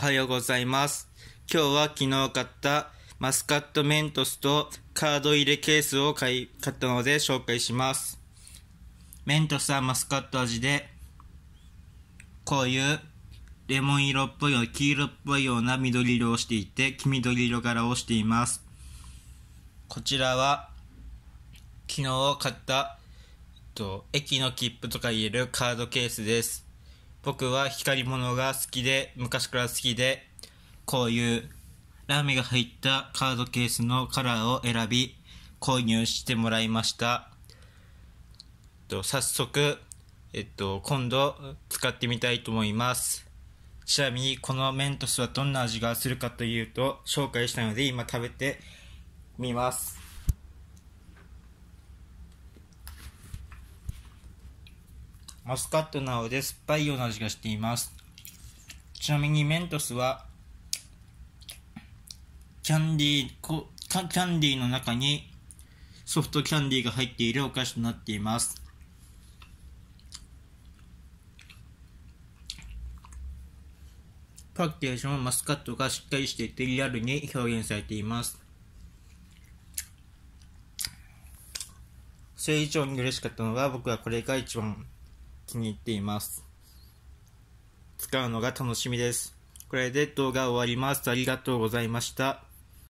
おはようございます。今日は昨日買ったマスカットメントスとカード入れケースを買い買ったので紹介します。メントスはマスカット味で、こういうレモン色っぽい黄色っぽいような緑色をしていて、黄緑色柄をしています。こちらは昨日買った、えっと、駅の切符とか言えるカードケースです。僕は光り物が好きで、昔から好きで、こういうラーメンが入ったカードケースのカラーを選び、購入してもらいました。と早速、えっと、今度使ってみたいと思います。ちなみにこのメントスはどんな味がするかというと紹介したので今食べてみます。マスカットなどで酸っぱいような味がしています。ちなみにメントスは、キャンディー、こキャンディーの中にソフトキャンディーが入っているお菓子となっています。パッケージもマスカットがしっかりしていてリアルに表現されています。それ以上に嬉しかったのは僕はこれが一番気に入っています。使うのが楽しみです。これで動画終わります。ありがとうございました。